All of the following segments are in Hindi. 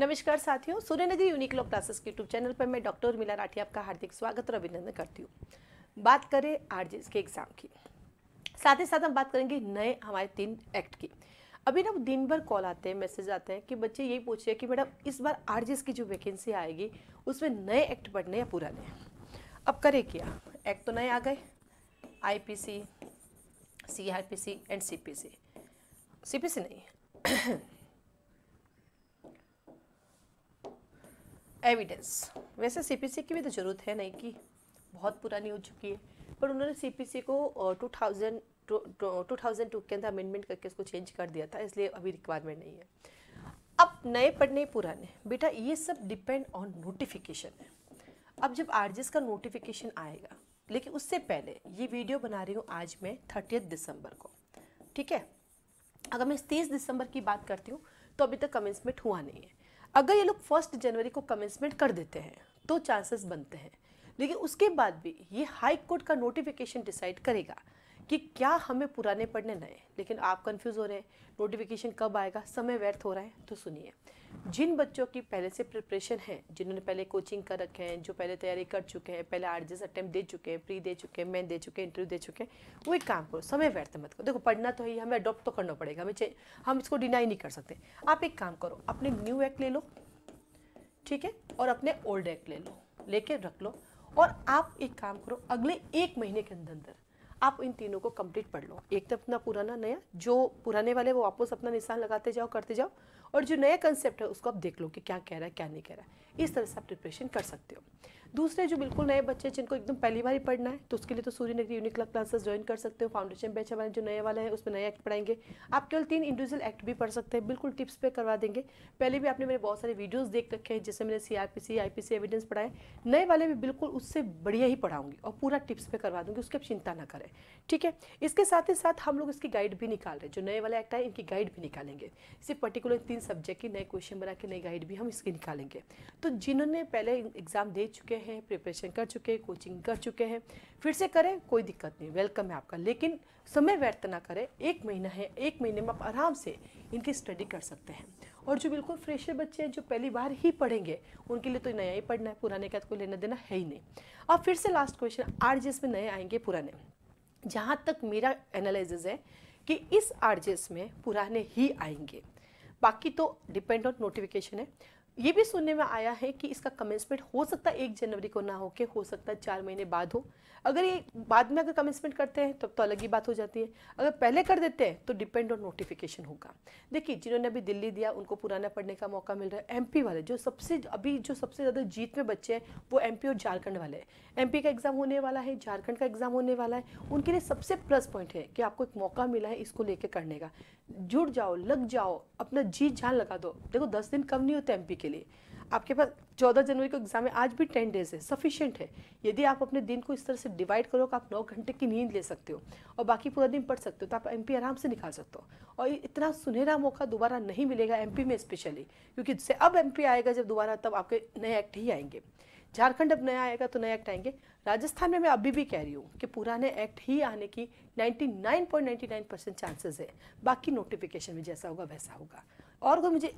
नमस्कार साथियों सूर्य यूनिक यूनिक्लो क्लासेस के यूट्यूब चैनल पर मैं डॉक्टर उर्मिला राठी आपका हार्दिक स्वागत और अभिनंदन करती हूँ बात करें आर के एग्ज़ाम की साथ ही साथ हम बात करेंगे नए हमारे तीन एक्ट की अभी ना दिन भर कॉल आते हैं मैसेज आते हैं कि बच्चे यही पूछ रहे हैं कि मैडम इस बार आर की जो वैकेंसी आएगी उसमें नए एक्ट पढ़ने या पुराने अब करें क्या एक्ट तो नए आ गए I P C C R P C and C P C C P C नहीं एविडेंस वैसे सीपीसी की भी तो ज़रूरत है नहीं कि बहुत पुरानी हो चुकी है पर उन्होंने सीपीसी को two thousand two thousand two के अंदर अमेंडमेंट करके उसको चेंज कर दिया था इसलिए अभी रिक्वायरमेंट नहीं है अब नए पढ़ने पुराने बेटा ये सब डिपेंड ऑन नोटिफिकेशन है अब जब एस का नोटिफिकेशन आएगा लेकिन उससे पहले ये वीडियो बना रही हूँ आज मैं थर्टियथ दिसंबर को ठीक है अगर मैं तीस दिसंबर की बात करती हूँ तो अभी तक कमेंसमेंट हुआ नहीं है अगर ये लोग फर्स्ट जनवरी को कमेंसमेंट कर देते हैं तो चांसेस बनते हैं लेकिन उसके बाद भी ये हाई कोर्ट का नोटिफिकेशन डिसाइड करेगा कि क्या हमें पुराने पढ़ने नए लेकिन आप कंफ्यूज हो रहे हैं नोटिफिकेशन कब आएगा समय व्यर्थ हो रहा है तो सुनिए जिन बच्चों की पहले से प्रिपरेशन है जिन्होंने पहले कोचिंग कर रखे हैं जो पहले तैयारी कर चुके हैं पहले आर अटैम्प्ट दे चुके हैं प्री दे चुके हैं मैन दे चुके हैं इंटरव्यू दे चुके हैं वो एक काम करो समय व्यर्थ मत करो देखो पढ़ना तो ही हमें अडॉप्ट तो करना पड़ेगा हमें हम इसको डिनाई नहीं कर सकते आप एक काम करो अपने न्यू एक्ट ले लो ठीक है और अपने ओल्ड एक्ट ले लो लेके रख लो और आप एक काम करो अगले एक महीने के अंदर अंदर आप इन तीनों को कंप्लीट पढ़ लो एक तो अपना पुराना नया जो पुराने वाले वो वापस अपना निशान लगाते जाओ करते जाओ और जो नया कंसेप्ट है उसको आप देख लो कि क्या कह रहा है क्या नहीं कह रहा है इस तरह से आप प्रिपरेशन कर सकते हो दूसरे जो बिल्कुल नए बच्चे जिनको एकदम पहली बार ही पढ़ना है तो उसके लिए तो सूर्य नगरी यूनिक क्लासेस ज्वाइन कर सकते हो फाउंडेशन बैच हमारे जो नए वाले हैं उसमें नए एक्ट पढ़ाएंगे आप केवल तीन इंडिविजुअल एक्ट भी पढ़ सकते हैं बिल्कुल टिप्स पे करवा देंगे पहले भी आपने मेरे बहुत सारे वीडियोज़ देख रखे हैं जैसे मैंने C R I P C evidence पढ़ाए नए वाले भी बिल्कुल उससे बढ़िया ही पढ़ाऊंगी और पूरा टिप्स पे करवा दूंगी उसकी आप चिंता ना करें है ठीक है इसके साथ ही साथ हम लोग इसकी गाइड भी निकाल रहे हैं जो नए वाला एक्ट है इनकी गाइड भी निकालेंगे सिर्फ पर्टिकुलर तीन सब्जेक्ट की नए क्वेश्चन बना के नई गाइड भी हम इसकी निकालेंगे तो जिन्होंने पहले एग्ज़ाम दे चुके हैं प्रिपरेशन कर चुके हैं कोचिंग कर चुके हैं फिर से करें कोई दिक्कत नहीं वेलकम है आपका लेकिन समय व्यर्थ ना करें एक महीना है एक महीने में आप आराम से इनकी स्टडी कर सकते हैं और जो बिल्कुल फ्रेशर बच्चे हैं जो पहली बार ही पढ़ेंगे उनके लिए तो नया ही पढ़ना है पुराने का तो कोई लेना देना है ही नहीं अब फिर से लास्ट क्वेश्चन आर में नए आएंगे पुराने जहाँ तक मेरा एनालिसिस है कि इस आरजेस में पुराने ही आएंगे बाकी तो डिपेंड ऑन नोटिफिकेशन है ये भी सुनने में आया है कि इसका कमेंसमेंट हो सकता है एक जनवरी को ना हो के हो सकता है चार महीने बाद हो अगर ये बाद में अगर कमेंसमेंट करते हैं तब तो, तो अलग ही बात हो जाती है अगर पहले कर देते हैं तो डिपेंड ऑन नोटिफिकेशन होगा देखिए जिन्होंने अभी दिल्ली दिया उनको पुराना पढ़ने का मौका मिल रहा है एम वाले जो सबसे अभी जो सबसे ज़्यादा जीत में बच्चे हैं वो एम और झारखंड वाले हैं एम का एग्ज़ाम होने वाला है झारखंड का एग्ज़ाम होने वाला है उनके लिए सबसे प्लस पॉइंट है कि आपको एक मौका मिला है इसको लेकर करने का जुड़ जाओ लग जाओ अपना जी जान लगा दो देखो दस दिन कम नहीं होते एमपी के लिए आपके पास चौदह जनवरी को एग्जाम है आज भी टेन डेज है सफिशियंट है यदि आप अपने दिन को इस तरह से डिवाइड करो कि आप नौ घंटे की नींद ले सकते हो और बाकी पूरा दिन पढ़ सकते हो तो आप एमपी आराम से निकाल सकते हो और इतना सुनहरा मौका दोबारा नहीं मिलेगा एमपी में स्पेशली क्योंकि अब एमपी आएगा जब दोबारा तब आपके नए एक्ट ही आएंगे झारखंड अब नया आएगा तो नया एक्ट आएंगे राजस्थान में मैं अभी भी कह रही हूँ कि पुराने एक्ट ही आने की 99.99 परसेंट चांसेस है बाकी नोटिफिकेशन में जैसा होगा वैसा होगा और कोई मुझे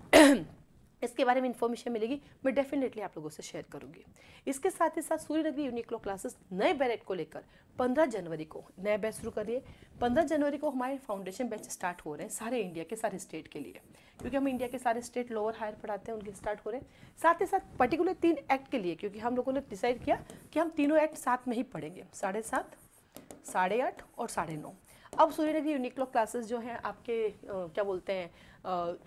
इसके बारे में इन्फॉर्मेशन मिलेगी मैं डेफिनेटली आप लोगों से शेयर करूंगी इसके साथ ही साथ सूर्य नगरी यूनिक्लो क्लासेस नए बैरेट को लेकर 15 जनवरी को नए बैच शुरू करिए 15 जनवरी को हमारे फाउंडेशन बैच स्टार्ट हो रहे हैं सारे इंडिया के सारे स्टेट के लिए क्योंकि हम इंडिया के सारे स्टेट लोअर हायर पढ़ाते हैं उनके स्टार्ट हो रहे हैं साथ ही साथ पर्टिकुलर तीन एक्ट के लिए क्योंकि हम लोगों ने डिसाइड किया कि हम तीनों एक्ट साथ में ही पढ़ेंगे साढ़े सात साढ़े आठ और साढ़े नौ अब सूर्यनगरी यूनिक्लो क्लासेस जो हैं आपके क्या बोलते हैं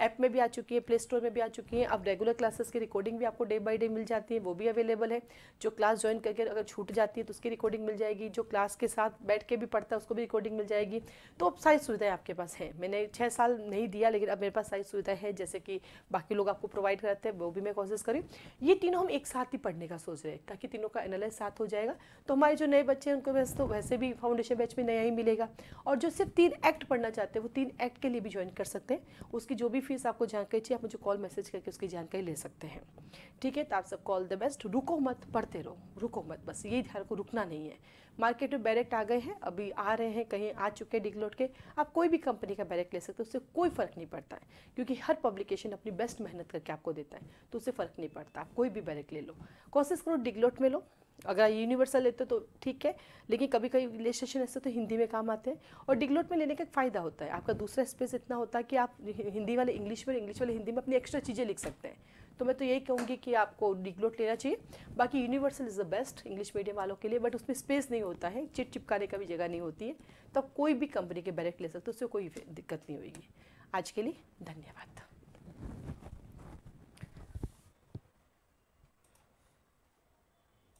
ऐप में भी आ चुकी है प्ले स्टोर में भी आ चुकी है अब रेगुलर क्लासेस की रिकॉर्डिंग भी आपको डे बाय डे मिल जाती है वो भी अवेलेबल है जो क्लास ज्वाइन करके अगर छूट जाती है तो उसकी रिकॉर्डिंग मिल जाएगी जो क्लास के साथ बैठ के भी पढ़ता है उसको भी रिकॉर्डिंग मिल जाएगी तो अब सारी सुविधाएँ आपके पास हैं मैंने छः साल नहीं दिया लेकिन अब मेरे पास सारी सुविधाएँ हैं जैसे कि बाकी लोग आपको प्रोवाइड कराते हैं वो भी मैं कोशिश करी ये तीनों हम एक साथ ही पढ़ने का सोच रहे हैं ताकि तीनों का एनालिस साथ हो जाएगा तो हमारे जो नए बच्चे हैं उनको वैसे तो वैसे भी फाउंडेशन बैच में नया ही मिलेगा और और जो सिर्फ तीन एक्ट पढ़ना चाहते हैं वो तीन एक्ट के लिए भी ज्वाइन कर सकते हैं उसकी जो भी फीस आपको जानकारी चाहिए आप मुझे कॉल मैसेज करके उसकी जानकारी ले सकते हैं ठीक है तो आप सब कॉल द बेस्ट रुको मत पढ़ते रहो रुको मत बस ये ध्यान को रुकना नहीं है मार्केट में बैरेक्ट आ गए हैं अभी आ रहे हैं कहीं आ चुके हैं डिगलोट के आप कोई भी कंपनी का बैरेक्ट ले सकते हो उससे कोई फ़र्क नहीं पड़ता है क्योंकि हर पब्लिकेशन अपनी बेस्ट मेहनत करके आपको देता है तो उससे फ़र्क नहीं पड़ता आप कोई भी बैरेक्ट ले लो कोशिश करो डिगलोट में लो अगर यूनिवर्सल लेते तो, तो ठीक है लेकिन कभी कभी रिलेशनेशन ऐसे तो हिंदी में काम आते हैं और डिग्लोट में लेने का एक फ़ायदा होता है आपका दूसरा स्पेस इतना होता है कि आप हिंदी वाले इंग्लिश में इंग्लिश वाले हिंदी में अपनी एक्स्ट्रा चीज़ें लिख सकते हैं तो मैं तो यही कहूँगी कि आपको डिग्लोट लेना चाहिए बाकी universal is the best English medium वालों के लिए बट उसमें स्पेस नहीं होता है चिट चिपकाने का भी जगह नहीं होती है तो आप कोई भी कंपनी के बैरेक्ट ले सकते हो उससे कोई दिक्कत नहीं होगी आज के लिए धन्यवाद